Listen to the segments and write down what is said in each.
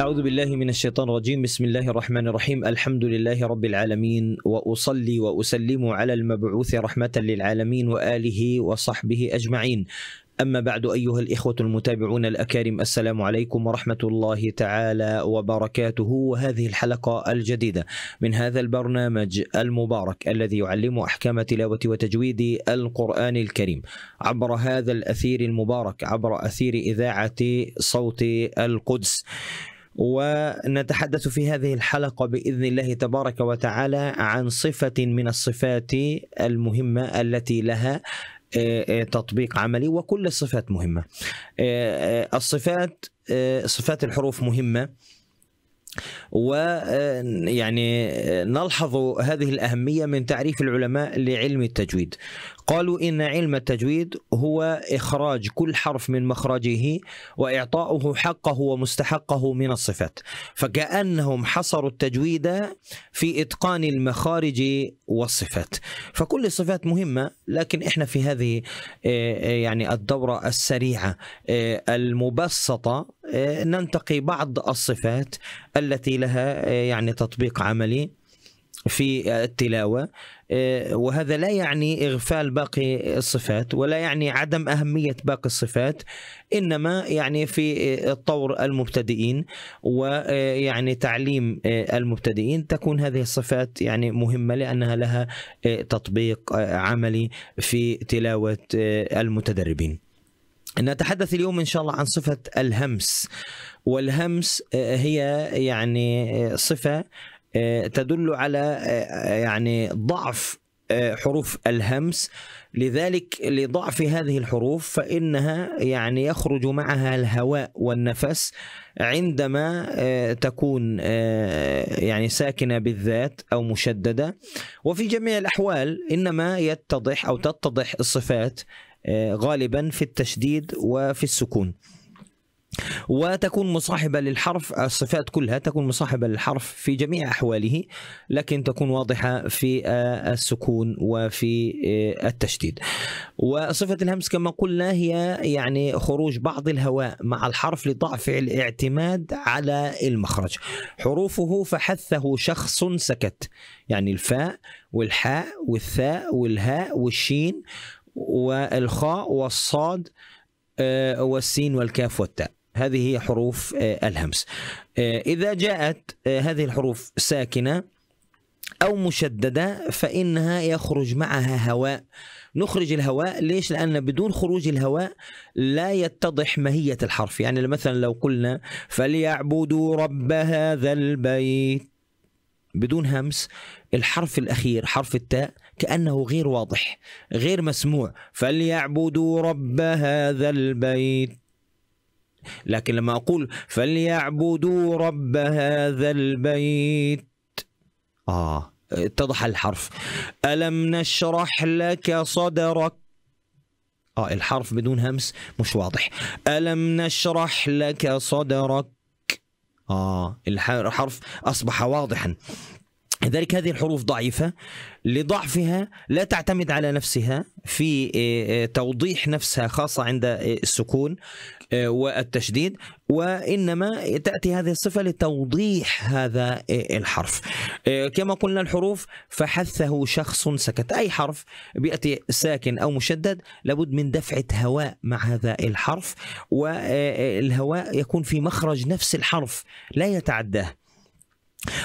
أعوذ بالله من الشيطان الرجيم بسم الله الرحمن الرحيم الحمد لله رب العالمين وأصلي وأسلم على المبعوث رحمة للعالمين وآله وصحبه أجمعين أما بعد أيها الإخوة المتابعون الأكارم السلام عليكم ورحمة الله تعالى وبركاته وهذه الحلقة الجديدة من هذا البرنامج المبارك الذي يعلم أحكام تلاوة وتجويد القرآن الكريم عبر هذا الأثير المبارك عبر أثير إذاعة صوت القدس ونتحدث في هذه الحلقة بإذن الله تبارك وتعالى عن صفة من الصفات المهمة التي لها آه، آه، تطبيق عملي وكل الصفات مهمه آه، الصفات صفات الحروف مهمه ويعني آه، آه، نلحظ هذه الأهمية من تعريف العلماء لعلم التجويد قالوا إن علم التجويد هو إخراج كل حرف من مخرجه وإعطاؤه حقه ومستحقه من الصفات فكأنهم حصروا التجويد في إتقان المخارج والصفات فكل الصفات مهمة لكن إحنا في هذه آه، يعني الدورة السريعة المبسطة آه، ننتقي بعض الصفات التي لها آه، يعني تطبيق عملي في التلاوة آه، وهذا لا يعني إغفال باقي الصفات ولا يعني عدم أهمية باقي الصفات إنما يعني في طور المبتدئين ويعني تعليم المبتدئين تكون هذه الصفات يعني مهمة لأنها لها تطبيق عملي في تلاوة المتدربين نتحدث اليوم ان شاء الله عن صفه الهمس والهمس آه، هي يعني آه، صفه آه، تدل على يعني ضعف حروف الهمس لذلك لضعف هذه الحروف فإنها يعني يخرج معها الهواء والنفس عندما تكون يعني ساكنة بالذات أو مشددة وفي جميع الأحوال إنما يتضح أو تتضح الصفات آه، غالبا في التشديد وفي السكون وتكون مصاحبة للحرف الصفات كلها تكون مصاحبة للحرف في جميع أحواله لكن تكون واضحة في آه، السكون وفي آه، التشديد وصفة الهمس كما قلنا هي يعني خروج بعض الهواء مع الحرف لضعف الاعتماد على المخرج حروفه فحثه شخص سكت يعني الفاء والحاء والثاء والهاء والشين والخاء والصاد آه، والسين والكاف والتاء هذه هي حروف آه، الهمس آه، إذا جاءت هذه الحروف ساكنة أو مشددة فإنها يخرج معها هواء نخرج الهواء ليش لأن بدون خروج الهواء لا يتضح ماهية الحرف يعني مثلا لو قلنا فليعبدوا رب هذا البيت بدون همس الحرف الأخير حرف التاء كأنه غير واضح غير مسموع فليعبدوا رب هذا البيت لكن لما أقول فليعبدوا رب هذا البيت آه اتضح الحرف ألم نشرح لك صدرك آه الحرف بدون همس مش واضح ألم نشرح لك صدرك آه الحرف أصبح واضحا لذلك هذه الحروف ضعيفة لضعفها لا تعتمد على نفسها في آه، آه، توضيح نفسها خاصة عند آه، السكون والتشديد وإنما تأتي هذه الصفة لتوضيح هذا الحرف كما قلنا الحروف فحثه شخص سكت أي حرف بيأتي ساكن أو مشدد لابد من دفعة هواء مع هذا الحرف والهواء يكون في مخرج نفس الحرف لا يتعداه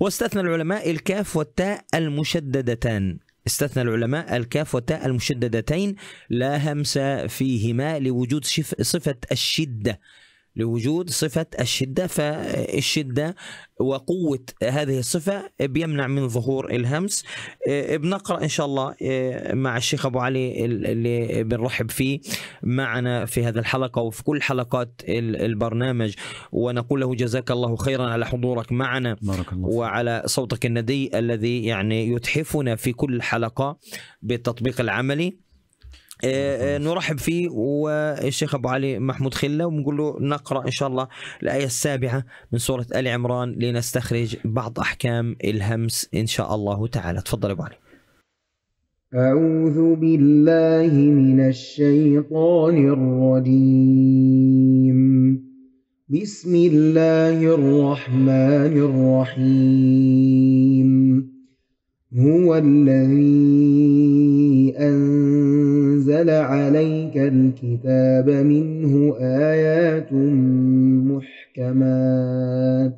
واستثنى العلماء الكاف والتاء المشددتان استثنى العلماء الكاف والتاء المشددتين لا همس فيهما لوجود صفة الشدة لوجود صفة الشدة فالشدة وقوة هذه الصفة بيمنع من ظهور الهمس آه، بنقرأ إن شاء الله آه، مع الشيخ أبو علي اللي بنرحب فيه معنا في هذا الحلقة وفي كل حلقات البرنامج ونقول له جزاك الله خيرا على حضورك معنا بارك الله وعلى صوتك الندي الذي يعني يتحفنا في كل حلقة بالتطبيق العملي آه، آه، آه، نرحب فيه والشيخ ابو علي محمود خله ونقول له نقرا ان شاء الله الايه السابعه من سوره ال عمران لنستخرج بعض احكام الهمس ان شاء الله تعالى تفضل ابو علي اعوذ بالله من الشيطان الرجيم بسم الله الرحمن الرحيم هو الذي عليك الكتاب منه آيات محكمات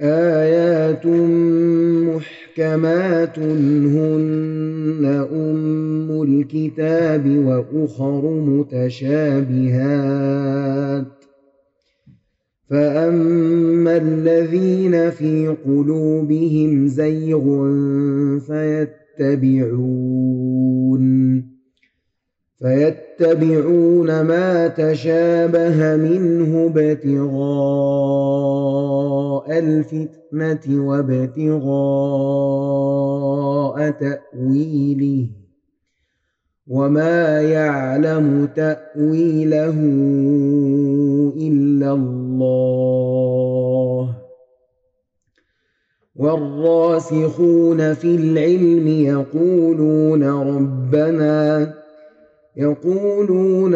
آيات محكمات هن أم الكتاب وأخر متشابهات فأما الذين في قلوبهم زيغ فيتبعون فيتبعون ما تشابه منه ابتغاء الفتنة وابتغاء تأويله وما يعلم تأويله إلا الله والراسخون في العلم يقولون ربنا يقولون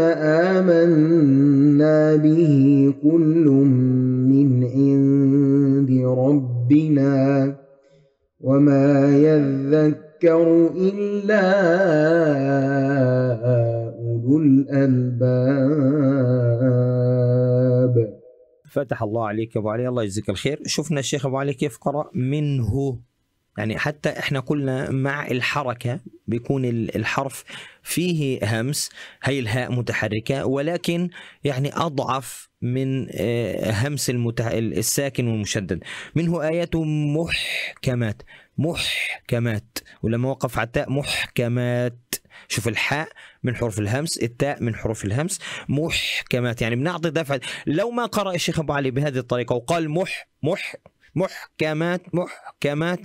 آمنا به كل من عند ربنا وما يذكر إلا أولو الألباب فتح الله عليك يا أبو علي الله يجزيك الخير شفنا الشيخ أبو علي كيف قرأ منه يعني حتى احنا قلنا مع الحركة بيكون الحرف فيه همس هي الهاء متحركة ولكن يعني أضعف من آه، همس المتح... الساكن والمشدد منه آيات محكمات محكمات ولما وقف على التاء محكمات شوف الحاء من حروف الهمس التاء من حروف الهمس محكمات يعني بنعطي دفع لو ما قرأ الشيخ أبو علي بهذه الطريقة وقال مح مح محكمات محكمات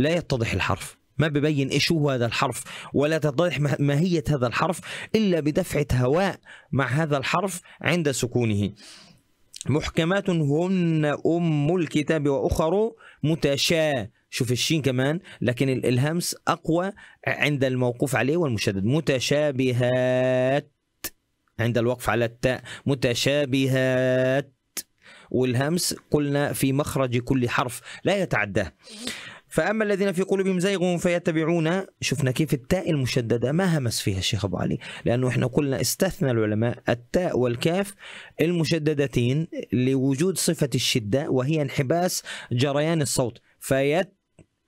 لا يتضح الحرف ما ببين ايش هو هذا الحرف ولا تتضح ماهيه هذا الحرف الا بدفعه هواء مع هذا الحرف عند سكونه محكمات هن ام الكتاب واخر متشابهات شوف الشين كمان لكن الهمس اقوى عند الموقوف عليه والمشدد متشابهات عند الوقف على التاء متشابهات والهمس قلنا في مخرج كل حرف لا يتعداه فأما الذين في قلوبهم زيغ فيتبعون شفنا كيف التاء المشددة ما همس فيها الشيخ أبو علي لأنه إحنا قلنا استثنى العلماء التاء والكاف المشددتين لوجود صفة الشدة وهي انحباس جريان الصوت فيت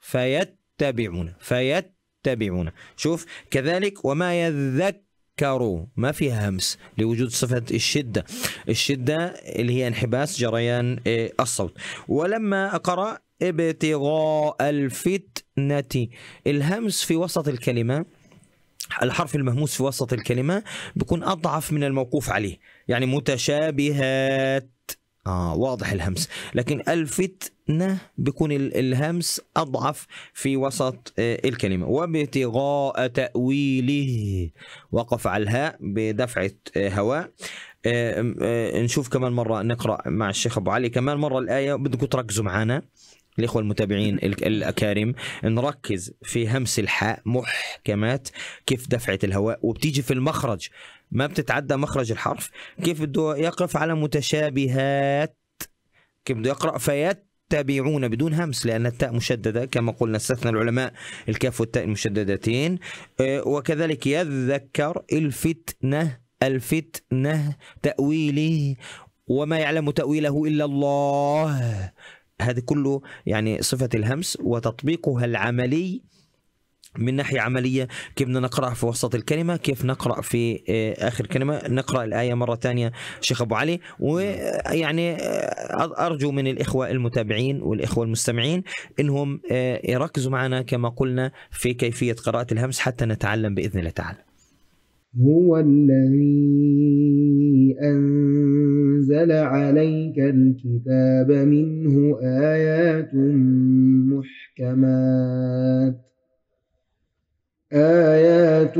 فيتبعون فيتبعون شوف كذلك وما يذكر كارو ما فيها همس لوجود صفة الشدة الشدة اللي هي انحباس جريان إيه، الصوت ولما قرأ ابتغاء الفتنة الهمس في وسط الكلمة الحرف المهموس في وسط الكلمة بيكون أضعف من الموقوف عليه يعني متشابهات آه واضح الهمس لكن الفتنة بيكون الهمس أضعف في وسط آه، الكلمة وابتغاء تأويله وقف على الهاء بدفعة آه، هواء آه، نشوف كمان مرة نقرأ مع الشيخ أبو علي كمان مرة الآية بدكم تركزوا معنا الإخوة المتابعين الأكارم نركز في همس الحاء محكمات كيف دفعة الهواء وبتيجي في المخرج ما بتتعدى مخرج الحرف كيف بده يقف على متشابهات كيف بده يقرأ فيات تابعون بدون همس لأن التاء مشددة كما قلنا استثنى العلماء الكاف والتاء المشددتين آه، وكذلك يذكر الفتنة الفتنة تأويله وما يعلم تأويله إلا الله هذا كله يعني صفة الهمس وتطبيقها العملي من ناحية عملية كيف بدنا نقرأ في وسط الكلمة كيف نقرأ في آه، آخر كلمة نقرأ الآية مرة ثانية شيخ أبو علي ويعني آه، أرجو من الإخوة المتابعين والإخوة المستمعين إنهم آه، يركزوا معنا كما قلنا في كيفية قراءة الهمس حتى نتعلم بإذن الله تعالى هو الذي أن أنزل عليك الكتاب منه آيات محكمات آيات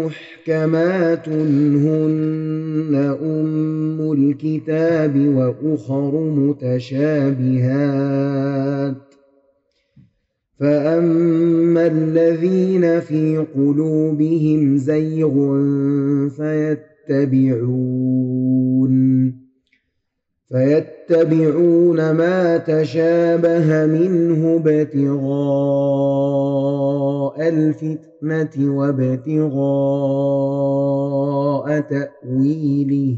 محكمات هن أم الكتاب وأخر متشابهات فأما الذين في قلوبهم زيغ فيتبعون فيتبعون ما تشابه منه ابتغاء الفتنة وابتغاء تأويله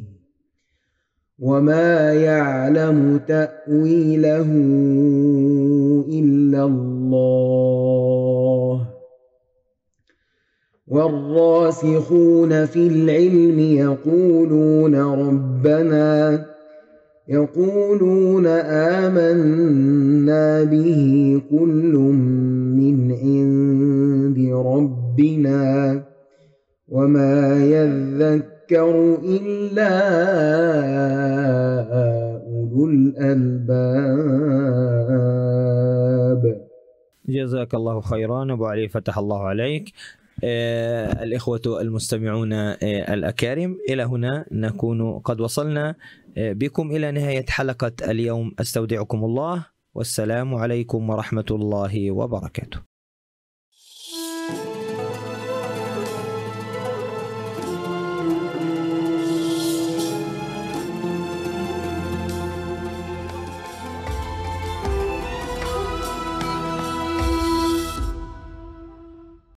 وما يعلم تأويله إلا الله والراسخون في العلم يقولون ربنا يقولون آمنا به كل من عند ربنا وما يذكر إلا أولو الألباب جزاك الله خيرا أبو علي فتح الله عليك آه، الإخوة المستمعون آه، الأكارم إلى هنا نكون قد وصلنا آه، بكم إلى نهاية حلقة اليوم أستودعكم الله والسلام عليكم ورحمة الله وبركاته